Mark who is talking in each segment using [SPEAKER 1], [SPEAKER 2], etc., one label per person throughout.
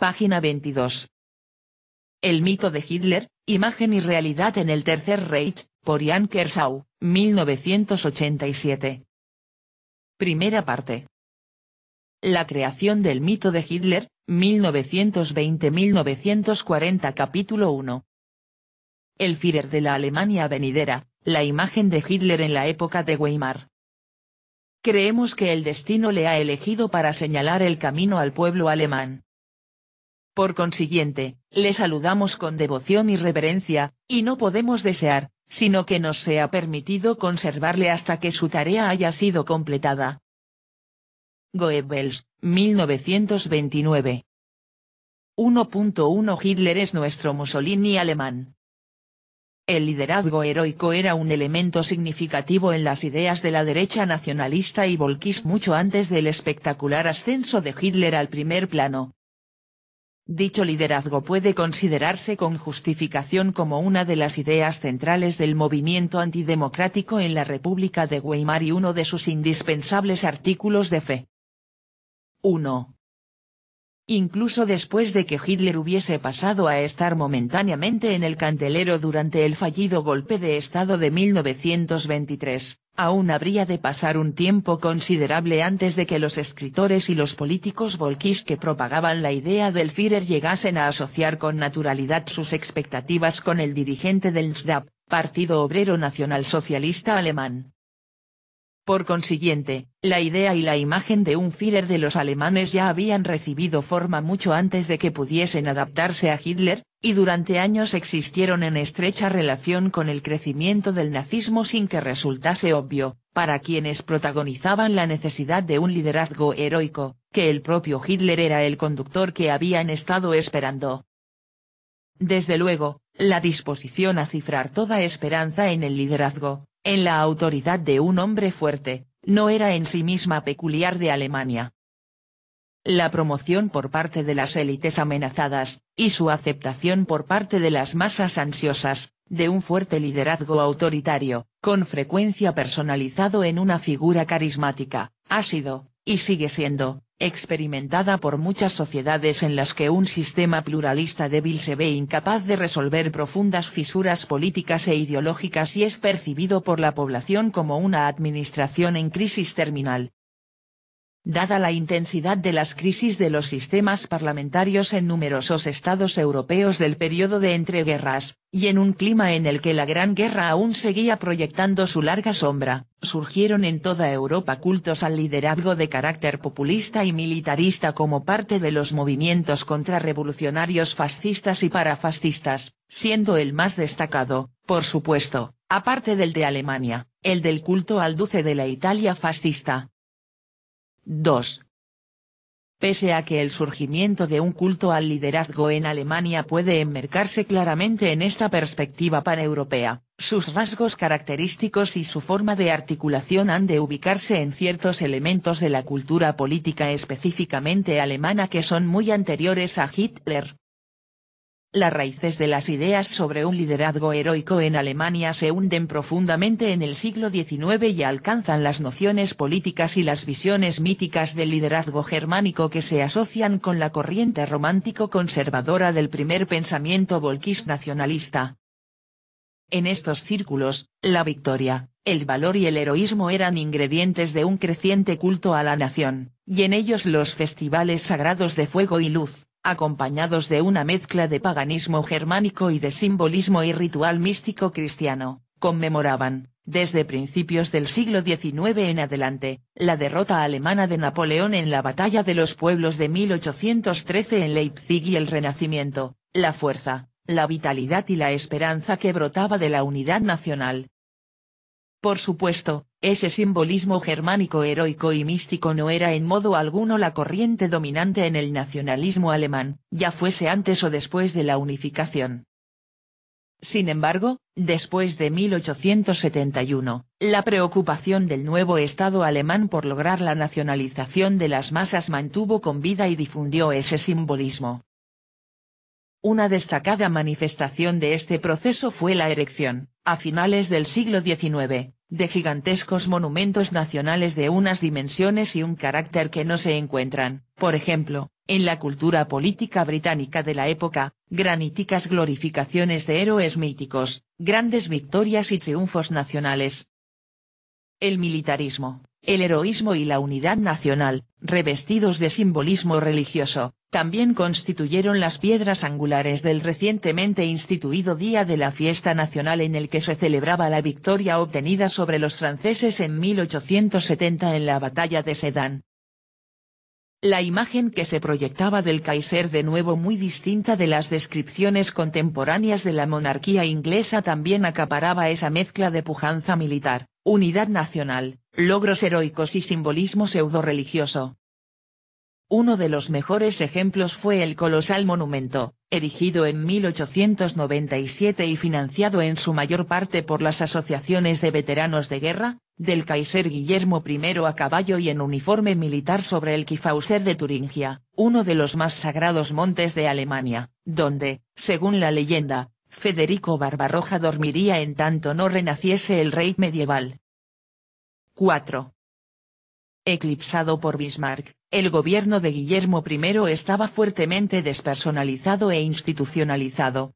[SPEAKER 1] Página 22. El mito de Hitler, imagen y realidad en el Tercer Reich, por Jan Kershaw, 1987. Primera parte. La creación del mito de Hitler, 1920-1940 capítulo 1. El Führer de la Alemania venidera, la imagen de Hitler en la época de Weimar. Creemos que el destino le ha elegido para señalar el camino al pueblo alemán. Por consiguiente, le saludamos con devoción y reverencia, y no podemos desear, sino que nos sea permitido conservarle hasta que su tarea haya sido completada. Goebbels, 1929. 1.1 Hitler es nuestro Mussolini alemán. El liderazgo heroico era un elemento significativo en las ideas de la derecha nacionalista y volquís mucho antes del espectacular ascenso de Hitler al primer plano, Dicho liderazgo puede considerarse con justificación como una de las ideas centrales del movimiento antidemocrático en la República de Weimar y uno de sus indispensables artículos de fe. 1 incluso después de que Hitler hubiese pasado a estar momentáneamente en el candelero durante el fallido golpe de Estado de 1923, aún habría de pasar un tiempo considerable antes de que los escritores y los políticos volkis que propagaban la idea del Führer llegasen a asociar con naturalidad sus expectativas con el dirigente del SDAP, Partido Obrero Nacional Socialista Alemán. Por consiguiente, la idea y la imagen de un Führer de los alemanes ya habían recibido forma mucho antes de que pudiesen adaptarse a Hitler, y durante años existieron en estrecha relación con el crecimiento del nazismo sin que resultase obvio, para quienes protagonizaban la necesidad de un liderazgo heroico, que el propio Hitler era el conductor que habían estado esperando. Desde luego, la disposición a cifrar toda esperanza en el liderazgo, en la autoridad de un hombre fuerte, no era en sí misma peculiar de Alemania. La promoción por parte de las élites amenazadas, y su aceptación por parte de las masas ansiosas, de un fuerte liderazgo autoritario, con frecuencia personalizado en una figura carismática, ha sido, y sigue siendo, experimentada por muchas sociedades en las que un sistema pluralista débil se ve incapaz de resolver profundas fisuras políticas e ideológicas y es percibido por la población como una administración en crisis terminal, Dada la intensidad de las crisis de los sistemas parlamentarios en numerosos estados europeos del periodo de entreguerras, y en un clima en el que la Gran Guerra aún seguía proyectando su larga sombra, surgieron en toda Europa cultos al liderazgo de carácter populista y militarista como parte de los movimientos contrarrevolucionarios fascistas y parafascistas, siendo el más destacado, por supuesto, aparte del de Alemania, el del culto al duce de la Italia fascista, 2. Pese a que el surgimiento de un culto al liderazgo en Alemania puede enmarcarse claramente en esta perspectiva paneuropea, sus rasgos característicos y su forma de articulación han de ubicarse en ciertos elementos de la cultura política específicamente alemana que son muy anteriores a Hitler, las raíces de las ideas sobre un liderazgo heroico en Alemania se hunden profundamente en el siglo XIX y alcanzan las nociones políticas y las visiones míticas del liderazgo germánico que se asocian con la corriente romántico-conservadora del primer pensamiento volquís nacionalista. En estos círculos, la victoria, el valor y el heroísmo eran ingredientes de un creciente culto a la nación, y en ellos los festivales sagrados de fuego y luz, acompañados de una mezcla de paganismo germánico y de simbolismo y ritual místico cristiano, conmemoraban, desde principios del siglo XIX en adelante, la derrota alemana de Napoleón en la Batalla de los Pueblos de 1813 en Leipzig y el renacimiento, la fuerza, la vitalidad y la esperanza que brotaba de la unidad nacional. Por supuesto, ese simbolismo germánico heroico y místico no era en modo alguno la corriente dominante en el nacionalismo alemán, ya fuese antes o después de la unificación. Sin embargo, después de 1871, la preocupación del nuevo Estado alemán por lograr la nacionalización de las masas mantuvo con vida y difundió ese simbolismo. Una destacada manifestación de este proceso fue la erección, a finales del siglo XIX, de gigantescos monumentos nacionales de unas dimensiones y un carácter que no se encuentran, por ejemplo, en la cultura política británica de la época, graníticas glorificaciones de héroes míticos, grandes victorias y triunfos nacionales. El militarismo el heroísmo y la unidad nacional, revestidos de simbolismo religioso, también constituyeron las piedras angulares del recientemente instituido Día de la Fiesta Nacional en el que se celebraba la victoria obtenida sobre los franceses en 1870 en la Batalla de Sedan. La imagen que se proyectaba del Kaiser de nuevo muy distinta de las descripciones contemporáneas de la monarquía inglesa también acaparaba esa mezcla de pujanza militar, Unidad Nacional, logros heroicos y simbolismo pseudo-religioso. Uno de los mejores ejemplos fue el colosal monumento, erigido en 1897 y financiado en su mayor parte por las asociaciones de veteranos de guerra, del Kaiser Guillermo I a caballo y en uniforme militar sobre el Kifauser de Turingia, uno de los más sagrados montes de Alemania, donde, según la leyenda, Federico Barbarroja dormiría en tanto no renaciese el rey medieval. 4. Eclipsado por Bismarck, el gobierno de Guillermo I estaba fuertemente despersonalizado e institucionalizado.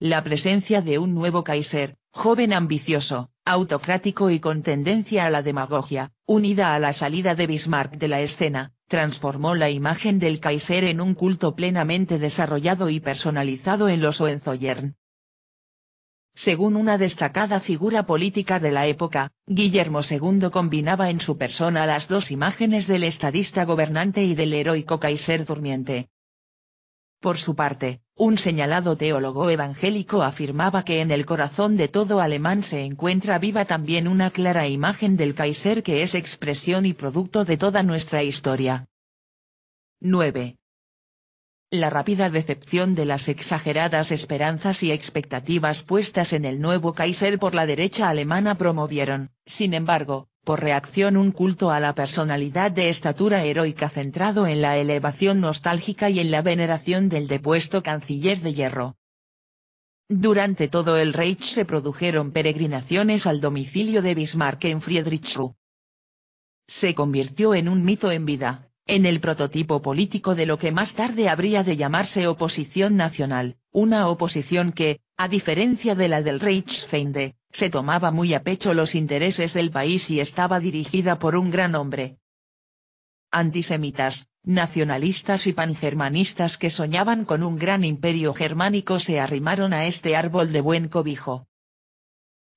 [SPEAKER 1] La presencia de un nuevo Kaiser, joven ambicioso, autocrático y con tendencia a la demagogia, unida a la salida de Bismarck de la escena, transformó la imagen del Kaiser en un culto plenamente desarrollado y personalizado en los Hohenzollern. Según una destacada figura política de la época, Guillermo II combinaba en su persona las dos imágenes del estadista gobernante y del heroico Kaiser durmiente. Por su parte, un señalado teólogo evangélico afirmaba que en el corazón de todo alemán se encuentra viva también una clara imagen del Kaiser que es expresión y producto de toda nuestra historia. 9. La rápida decepción de las exageradas esperanzas y expectativas puestas en el nuevo Kaiser por la derecha alemana promovieron, sin embargo, por reacción un culto a la personalidad de estatura heroica centrado en la elevación nostálgica y en la veneración del depuesto canciller de hierro. Durante todo el Reich se produjeron peregrinaciones al domicilio de Bismarck en Friedrichsruh. Se convirtió en un mito en vida, en el prototipo político de lo que más tarde habría de llamarse oposición nacional, una oposición que, a diferencia de la del Reichsfeinde, se tomaba muy a pecho los intereses del país y estaba dirigida por un gran hombre. Antisemitas, nacionalistas y pangermanistas que soñaban con un gran imperio germánico se arrimaron a este árbol de buen cobijo.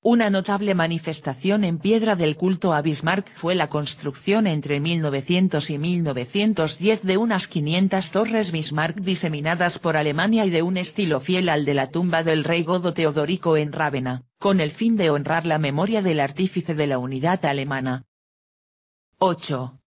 [SPEAKER 1] Una notable manifestación en piedra del culto a Bismarck fue la construcción entre 1900 y 1910 de unas 500 torres Bismarck diseminadas por Alemania y de un estilo fiel al de la tumba del rey godo Teodorico en Rávena, con el fin de honrar la memoria del artífice de la unidad alemana. 8.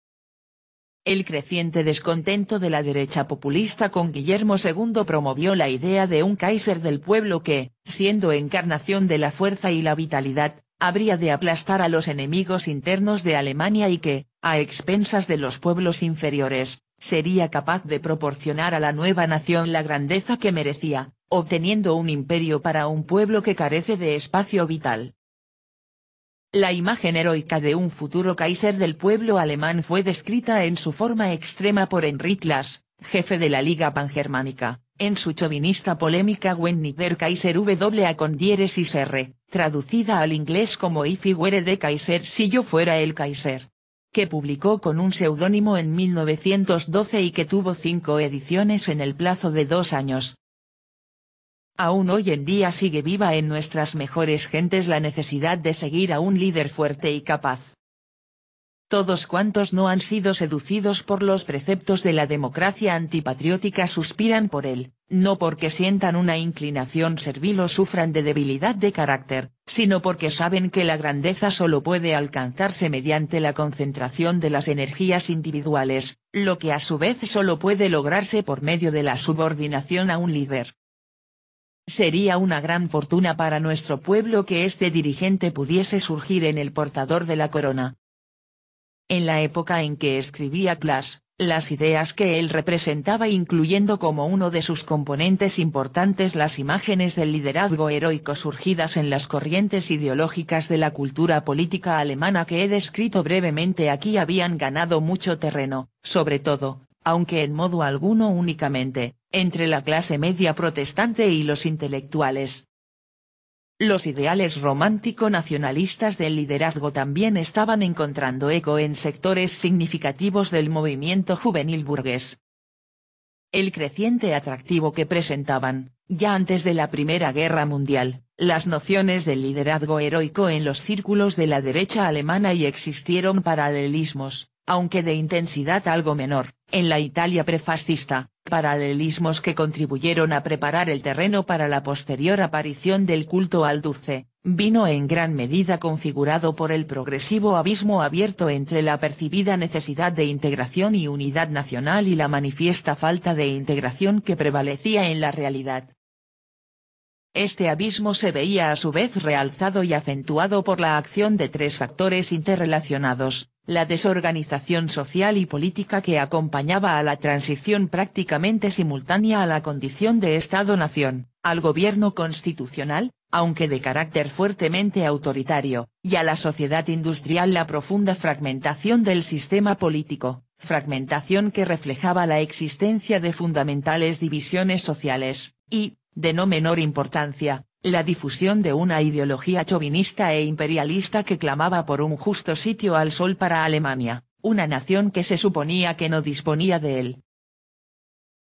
[SPEAKER 1] El creciente descontento de la derecha populista con Guillermo II promovió la idea de un Kaiser del pueblo que, siendo encarnación de la fuerza y la vitalidad, habría de aplastar a los enemigos internos de Alemania y que, a expensas de los pueblos inferiores, sería capaz de proporcionar a la nueva nación la grandeza que merecía, obteniendo un imperio para un pueblo que carece de espacio vital. La imagen heroica de un futuro Kaiser del pueblo alemán fue descrita en su forma extrema por Enric Lass, jefe de la Liga Pangermánica, en su chauvinista polémica Wendy der Kaiser W con y R, traducida al inglés como If I were the Kaiser si yo fuera el Kaiser. Que publicó con un seudónimo en 1912 y que tuvo cinco ediciones en el plazo de dos años, Aún hoy en día sigue viva en nuestras mejores gentes la necesidad de seguir a un líder fuerte y capaz. Todos cuantos no han sido seducidos por los preceptos de la democracia antipatriótica suspiran por él, no porque sientan una inclinación servil o sufran de debilidad de carácter, sino porque saben que la grandeza solo puede alcanzarse mediante la concentración de las energías individuales, lo que a su vez solo puede lograrse por medio de la subordinación a un líder. Sería una gran fortuna para nuestro pueblo que este dirigente pudiese surgir en el portador de la corona. En la época en que escribía Klaas, las ideas que él representaba incluyendo como uno de sus componentes importantes las imágenes del liderazgo heroico surgidas en las corrientes ideológicas de la cultura política alemana que he descrito brevemente aquí habían ganado mucho terreno, sobre todo, aunque en modo alguno únicamente, entre la clase media protestante y los intelectuales. Los ideales romántico-nacionalistas del liderazgo también estaban encontrando eco en sectores significativos del movimiento juvenil burgués. El creciente atractivo que presentaban, ya antes de la Primera Guerra Mundial, las nociones del liderazgo heroico en los círculos de la derecha alemana y existieron paralelismos, aunque de intensidad algo menor, en la Italia prefascista, paralelismos que contribuyeron a preparar el terreno para la posterior aparición del culto al dulce, vino en gran medida configurado por el progresivo abismo abierto entre la percibida necesidad de integración y unidad nacional y la manifiesta falta de integración que prevalecía en la realidad. Este abismo se veía a su vez realzado y acentuado por la acción de tres factores interrelacionados, la desorganización social y política que acompañaba a la transición prácticamente simultánea a la condición de Estado-Nación, al gobierno constitucional, aunque de carácter fuertemente autoritario, y a la sociedad industrial la profunda fragmentación del sistema político, fragmentación que reflejaba la existencia de fundamentales divisiones sociales, y, de no menor importancia, la difusión de una ideología chauvinista e imperialista que clamaba por un justo sitio al sol para Alemania, una nación que se suponía que no disponía de él.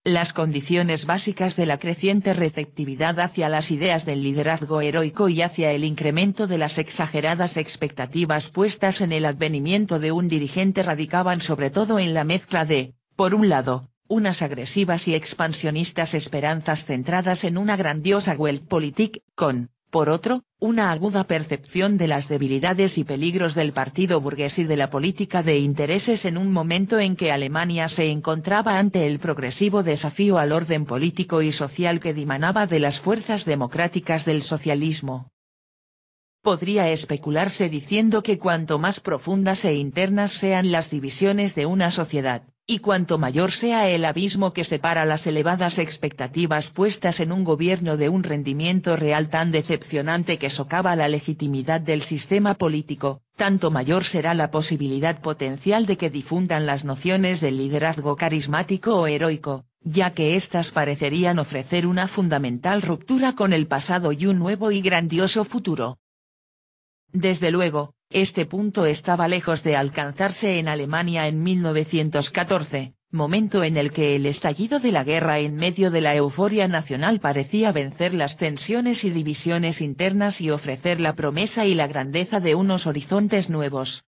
[SPEAKER 1] Las condiciones básicas de la creciente receptividad hacia las ideas del liderazgo heroico y hacia el incremento de las exageradas expectativas puestas en el advenimiento de un dirigente radicaban sobre todo en la mezcla de, por un lado, unas agresivas y expansionistas esperanzas centradas en una grandiosa Weltpolitik, con, por otro, una aguda percepción de las debilidades y peligros del partido burgués y de la política de intereses en un momento en que Alemania se encontraba ante el progresivo desafío al orden político y social que dimanaba de las fuerzas democráticas del socialismo. Podría especularse diciendo que cuanto más profundas e internas sean las divisiones de una sociedad, y cuanto mayor sea el abismo que separa las elevadas expectativas puestas en un gobierno de un rendimiento real tan decepcionante que socava la legitimidad del sistema político, tanto mayor será la posibilidad potencial de que difundan las nociones del liderazgo carismático o heroico, ya que éstas parecerían ofrecer una fundamental ruptura con el pasado y un nuevo y grandioso futuro. Desde luego, este punto estaba lejos de alcanzarse en Alemania en 1914, momento en el que el estallido de la guerra en medio de la euforia nacional parecía vencer las tensiones y divisiones internas y ofrecer la promesa y la grandeza de unos horizontes nuevos.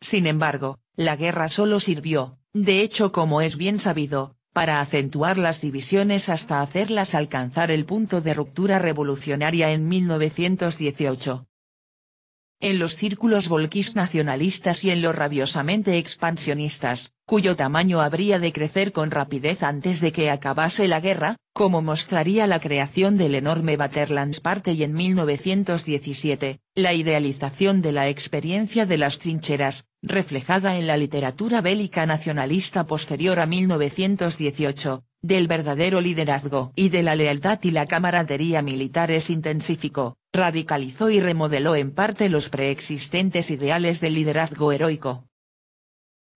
[SPEAKER 1] Sin embargo, la guerra solo sirvió, de hecho como es bien sabido, para acentuar las divisiones hasta hacerlas alcanzar el punto de ruptura revolucionaria en 1918, en los círculos volquís nacionalistas y en los rabiosamente expansionistas, cuyo tamaño habría de crecer con rapidez antes de que acabase la guerra, como mostraría la creación del enorme Vaterlandsparte y en 1917, la idealización de la experiencia de las trincheras, reflejada en la literatura bélica nacionalista posterior a 1918, del verdadero liderazgo y de la lealtad y la camaradería militares intensificó, radicalizó y remodeló en parte los preexistentes ideales de liderazgo heroico.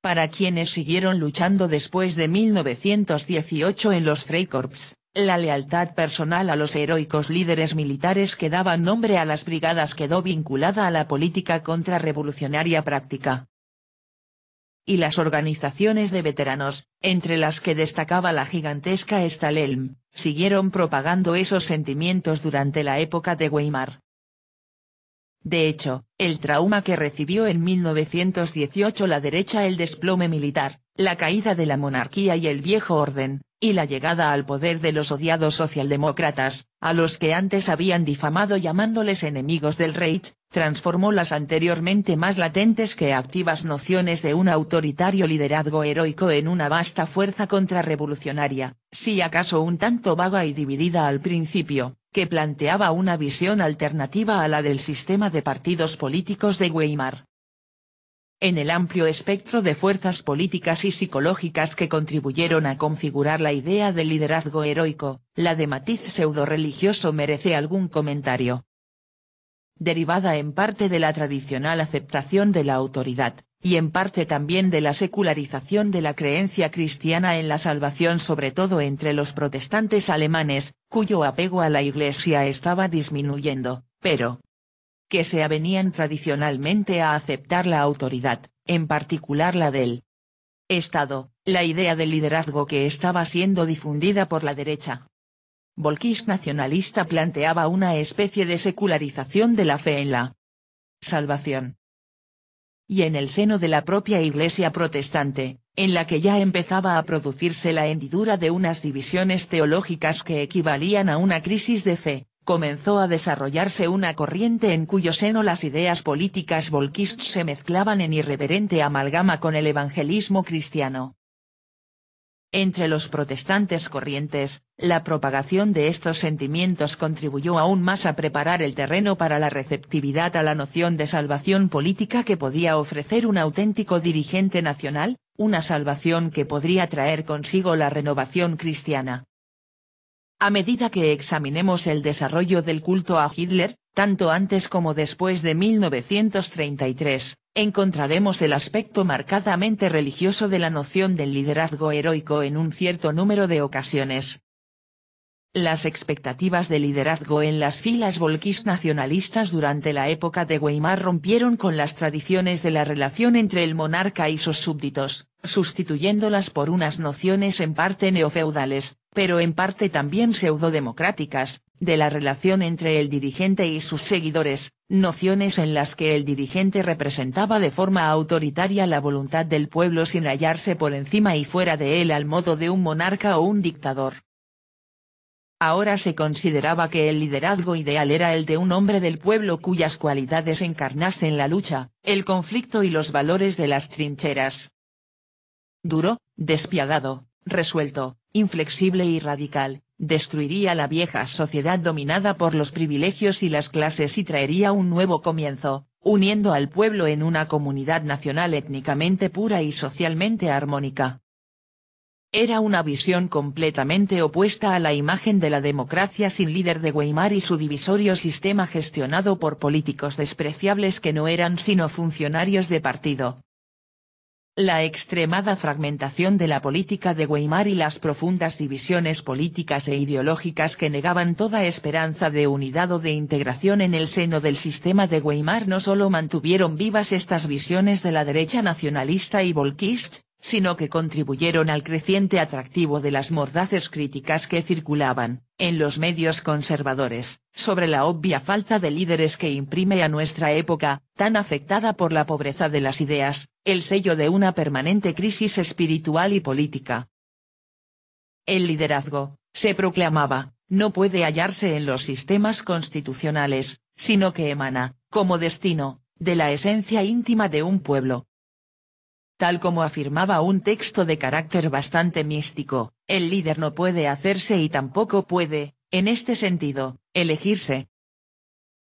[SPEAKER 1] Para quienes siguieron luchando después de 1918 en los Freikorps, la lealtad personal a los heroicos líderes militares que daban nombre a las brigadas quedó vinculada a la política contrarrevolucionaria práctica y las organizaciones de veteranos, entre las que destacaba la gigantesca Stalelm, siguieron propagando esos sentimientos durante la época de Weimar. De hecho, el trauma que recibió en 1918 la derecha el desplome militar, la caída de la monarquía y el viejo orden, y la llegada al poder de los odiados socialdemócratas, a los que antes habían difamado llamándoles enemigos del Reich, transformó las anteriormente más latentes que activas nociones de un autoritario liderazgo heroico en una vasta fuerza contrarrevolucionaria, si acaso un tanto vaga y dividida al principio, que planteaba una visión alternativa a la del sistema de partidos políticos de Weimar. En el amplio espectro de fuerzas políticas y psicológicas que contribuyeron a configurar la idea del liderazgo heroico, la de matiz pseudo-religioso merece algún comentario derivada en parte de la tradicional aceptación de la autoridad, y en parte también de la secularización de la creencia cristiana en la salvación sobre todo entre los protestantes alemanes, cuyo apego a la Iglesia estaba disminuyendo, pero que se avenían tradicionalmente a aceptar la autoridad, en particular la del Estado, la idea del liderazgo que estaba siendo difundida por la derecha, Volkist nacionalista planteaba una especie de secularización de la fe en la salvación. Y en el seno de la propia Iglesia protestante, en la que ya empezaba a producirse la hendidura de unas divisiones teológicas que equivalían a una crisis de fe, comenzó a desarrollarse una corriente en cuyo seno las ideas políticas volkist se mezclaban en irreverente amalgama con el evangelismo cristiano. Entre los protestantes corrientes, la propagación de estos sentimientos contribuyó aún más a preparar el terreno para la receptividad a la noción de salvación política que podía ofrecer un auténtico dirigente nacional, una salvación que podría traer consigo la renovación cristiana. A medida que examinemos el desarrollo del culto a Hitler, tanto antes como después de 1933, encontraremos el aspecto marcadamente religioso de la noción del liderazgo heroico en un cierto número de ocasiones, las expectativas de liderazgo en las filas volquís nacionalistas durante la época de Weimar rompieron con las tradiciones de la relación entre el monarca y sus súbditos, sustituyéndolas por unas nociones en parte neofeudales, pero en parte también democráticas, de la relación entre el dirigente y sus seguidores, nociones en las que el dirigente representaba de forma autoritaria la voluntad del pueblo sin hallarse por encima y fuera de él al modo de un monarca o un dictador. Ahora se consideraba que el liderazgo ideal era el de un hombre del pueblo cuyas cualidades encarnasen la lucha, el conflicto y los valores de las trincheras. Duro, despiadado, resuelto, inflexible y radical, destruiría la vieja sociedad dominada por los privilegios y las clases y traería un nuevo comienzo, uniendo al pueblo en una comunidad nacional étnicamente pura y socialmente armónica. Era una visión completamente opuesta a la imagen de la democracia sin líder de Weimar y su divisorio sistema gestionado por políticos despreciables que no eran sino funcionarios de partido. La extremada fragmentación de la política de Weimar y las profundas divisiones políticas e ideológicas que negaban toda esperanza de unidad o de integración en el seno del sistema de Weimar no solo mantuvieron vivas estas visiones de la derecha nacionalista y volquist, sino que contribuyeron al creciente atractivo de las mordaces críticas que circulaban, en los medios conservadores, sobre la obvia falta de líderes que imprime a nuestra época, tan afectada por la pobreza de las ideas, el sello de una permanente crisis espiritual y política. El liderazgo, se proclamaba, no puede hallarse en los sistemas constitucionales, sino que emana, como destino, de la esencia íntima de un pueblo, Tal como afirmaba un texto de carácter bastante místico, el líder no puede hacerse y tampoco puede, en este sentido, elegirse.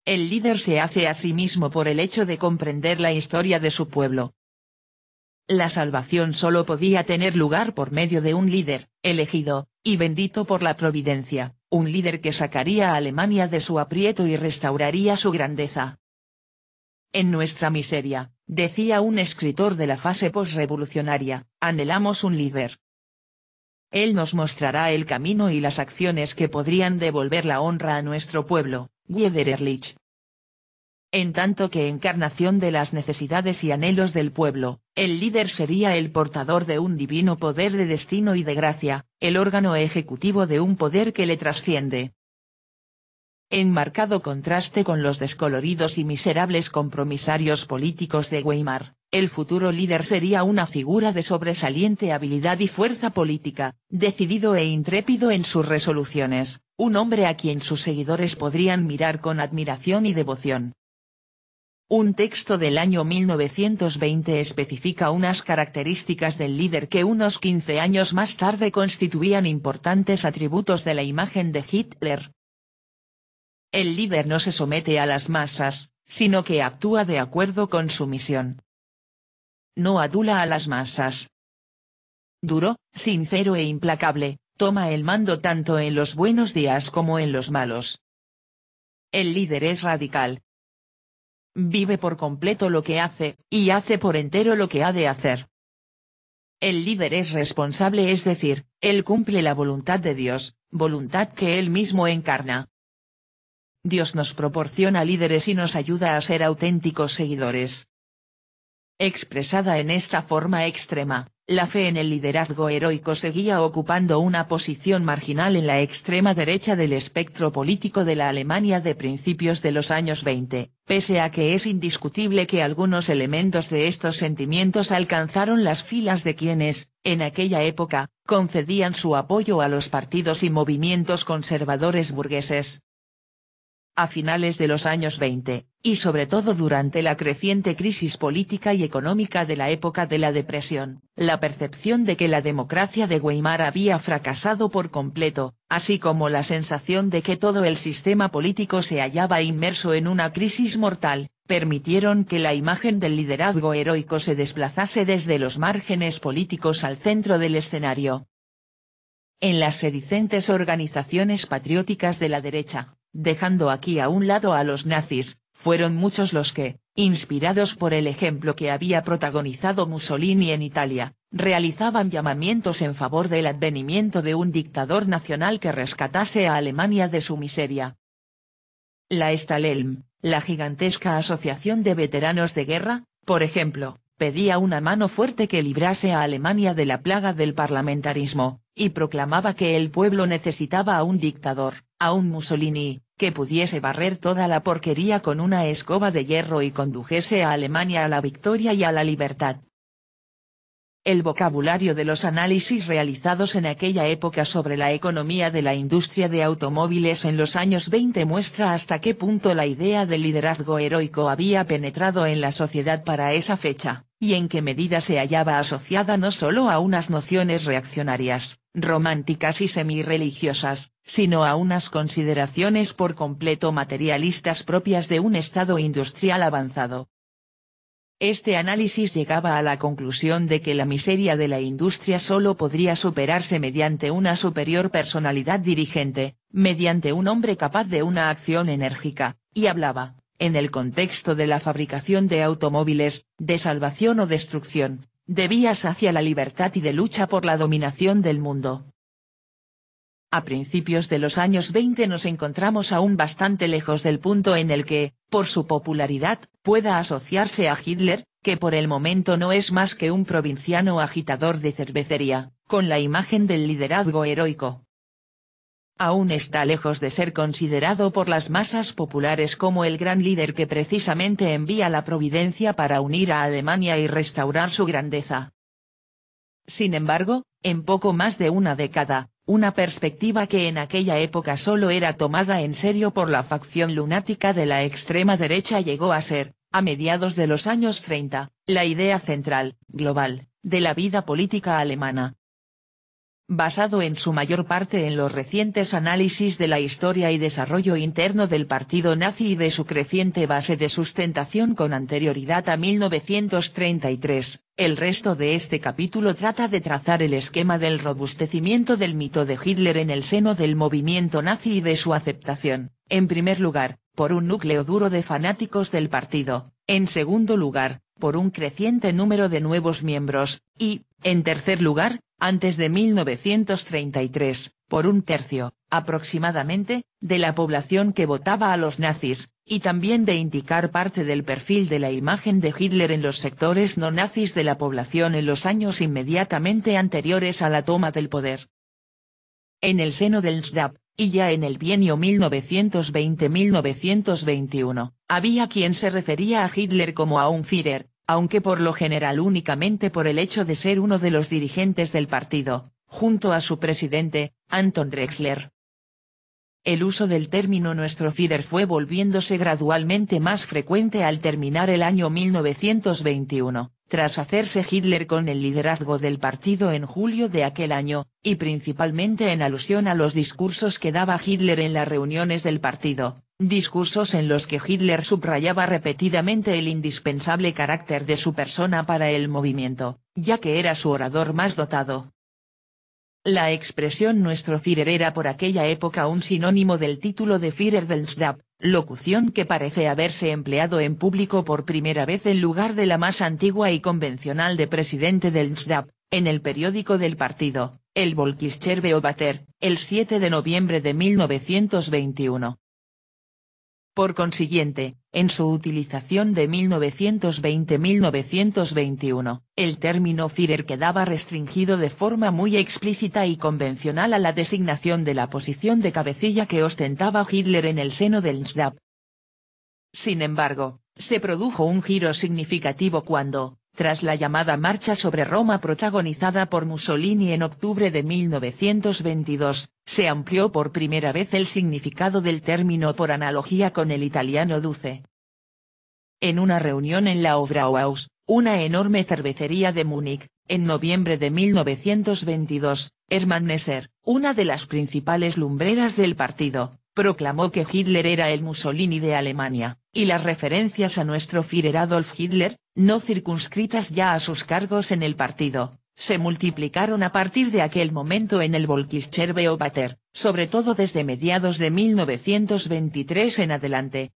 [SPEAKER 1] El líder se hace a sí mismo por el hecho de comprender la historia de su pueblo. La salvación solo podía tener lugar por medio de un líder, elegido, y bendito por la providencia, un líder que sacaría a Alemania de su aprieto y restauraría su grandeza. En nuestra miseria, Decía un escritor de la fase posrevolucionaria, anhelamos un líder. Él nos mostrará el camino y las acciones que podrían devolver la honra a nuestro pueblo, Wieder En tanto que encarnación de las necesidades y anhelos del pueblo, el líder sería el portador de un divino poder de destino y de gracia, el órgano ejecutivo de un poder que le trasciende, en marcado contraste con los descoloridos y miserables compromisarios políticos de Weimar, el futuro líder sería una figura de sobresaliente habilidad y fuerza política, decidido e intrépido en sus resoluciones, un hombre a quien sus seguidores podrían mirar con admiración y devoción. Un texto del año 1920 especifica unas características del líder que unos 15 años más tarde constituían importantes atributos de la imagen de Hitler, el líder no se somete a las masas, sino que actúa de acuerdo con su misión. No adula a las masas. Duro, sincero e implacable, toma el mando tanto en los buenos días como en los malos. El líder es radical. Vive por completo lo que hace, y hace por entero lo que ha de hacer. El líder es responsable, es decir, él cumple la voluntad de Dios, voluntad que él mismo encarna. Dios nos proporciona líderes y nos ayuda a ser auténticos seguidores. Expresada en esta forma extrema, la fe en el liderazgo heroico seguía ocupando una posición marginal en la extrema derecha del espectro político de la Alemania de principios de los años 20, pese a que es indiscutible que algunos elementos de estos sentimientos alcanzaron las filas de quienes, en aquella época, concedían su apoyo a los partidos y movimientos conservadores burgueses a finales de los años 20, y sobre todo durante la creciente crisis política y económica de la época de la depresión, la percepción de que la democracia de Weimar había fracasado por completo, así como la sensación de que todo el sistema político se hallaba inmerso en una crisis mortal, permitieron que la imagen del liderazgo heroico se desplazase desde los márgenes políticos al centro del escenario. En las sedicentes organizaciones patrióticas de la derecha, dejando aquí a un lado a los nazis, fueron muchos los que, inspirados por el ejemplo que había protagonizado Mussolini en Italia, realizaban llamamientos en favor del advenimiento de un dictador nacional que rescatase a Alemania de su miseria. La Stalem, la gigantesca asociación de veteranos de guerra, por ejemplo, pedía una mano fuerte que librase a Alemania de la plaga del parlamentarismo, y proclamaba que el pueblo necesitaba a un dictador, a un Mussolini, que pudiese barrer toda la porquería con una escoba de hierro y condujese a Alemania a la victoria y a la libertad. El vocabulario de los análisis realizados en aquella época sobre la economía de la industria de automóviles en los años 20 muestra hasta qué punto la idea del liderazgo heroico había penetrado en la sociedad para esa fecha, y en qué medida se hallaba asociada no solo a unas nociones reaccionarias, románticas y semirreligiosas, sino a unas consideraciones por completo materialistas propias de un estado industrial avanzado. Este análisis llegaba a la conclusión de que la miseria de la industria solo podría superarse mediante una superior personalidad dirigente, mediante un hombre capaz de una acción enérgica, y hablaba, en el contexto de la fabricación de automóviles, de salvación o destrucción, de vías hacia la libertad y de lucha por la dominación del mundo. A principios de los años 20 nos encontramos aún bastante lejos del punto en el que, por su popularidad, pueda asociarse a Hitler, que por el momento no es más que un provinciano agitador de cervecería, con la imagen del liderazgo heroico. Aún está lejos de ser considerado por las masas populares como el gran líder que precisamente envía la providencia para unir a Alemania y restaurar su grandeza. Sin embargo, en poco más de una década, una perspectiva que en aquella época solo era tomada en serio por la facción lunática de la extrema derecha llegó a ser, a mediados de los años 30, la idea central, global, de la vida política alemana, basado en su mayor parte en los recientes análisis de la historia y desarrollo interno del partido nazi y de su creciente base de sustentación con anterioridad a 1933, el resto de este capítulo trata de trazar el esquema del robustecimiento del mito de Hitler en el seno del movimiento nazi y de su aceptación, en primer lugar, por un núcleo duro de fanáticos del partido, en segundo lugar, por un creciente número de nuevos miembros, y, en tercer lugar, antes de 1933, por un tercio, aproximadamente, de la población que votaba a los nazis, y también de indicar parte del perfil de la imagen de Hitler en los sectores no nazis de la población en los años inmediatamente anteriores a la toma del poder. En el seno del SDAP, y ya en el bienio 1920-1921, había quien se refería a Hitler como a un Führer, aunque por lo general únicamente por el hecho de ser uno de los dirigentes del partido, junto a su presidente, Anton Drexler. El uso del término nuestro Führer fue volviéndose gradualmente más frecuente al terminar el año 1921, tras hacerse Hitler con el liderazgo del partido en julio de aquel año, y principalmente en alusión a los discursos que daba Hitler en las reuniones del partido, discursos en los que Hitler subrayaba repetidamente el indispensable carácter de su persona para el movimiento, ya que era su orador más dotado. La expresión nuestro Führer era por aquella época un sinónimo del título de Führer del Stab», locución que parece haberse empleado en público por primera vez en lugar de la más antigua y convencional de presidente del NSDAP, en el periódico del partido, el Volkischer Beobater, el 7 de noviembre de 1921. Por consiguiente, en su utilización de 1920-1921, el término Führer quedaba restringido de forma muy explícita y convencional a la designación de la posición de cabecilla que ostentaba Hitler en el seno del NSDAP. Sin embargo, se produjo un giro significativo cuando, tras la llamada Marcha sobre Roma protagonizada por Mussolini en octubre de 1922, se amplió por primera vez el significado del término por analogía con el italiano duce. En una reunión en la Obrauhaus, una enorme cervecería de Múnich, en noviembre de 1922, Hermann Nesser, una de las principales lumbreras del partido, proclamó que Hitler era el Mussolini de Alemania, y las referencias a nuestro Führer Adolf Hitler, no circunscritas ya a sus cargos en el partido, se multiplicaron a partir de aquel momento en el Volkischer Beobater, sobre todo desde mediados de 1923 en adelante,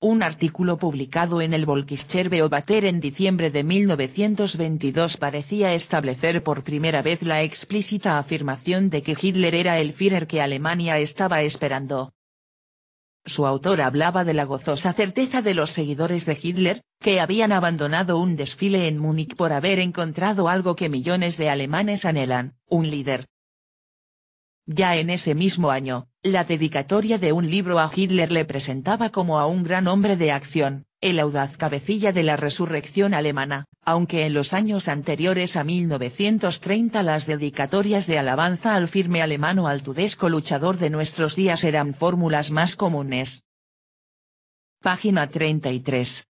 [SPEAKER 1] un artículo publicado en el Volkischer Beobachter en diciembre de 1922 parecía establecer por primera vez la explícita afirmación de que Hitler era el Führer que Alemania estaba esperando. Su autor hablaba de la gozosa certeza de los seguidores de Hitler, que habían abandonado un desfile en Múnich por haber encontrado algo que millones de alemanes anhelan, un líder. Ya en ese mismo año, la dedicatoria de un libro a Hitler le presentaba como a un gran hombre de acción, el audaz cabecilla de la resurrección alemana, aunque en los años anteriores a 1930 las dedicatorias de alabanza al firme al tudesco luchador de nuestros días eran fórmulas más comunes. Página 33.